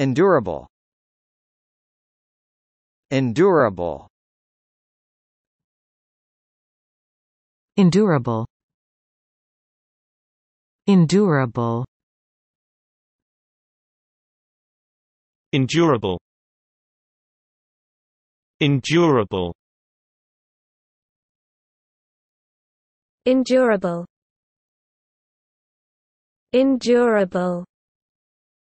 Endurable Endurable Endurable Endurable Endurable Endurable Endurable Endurable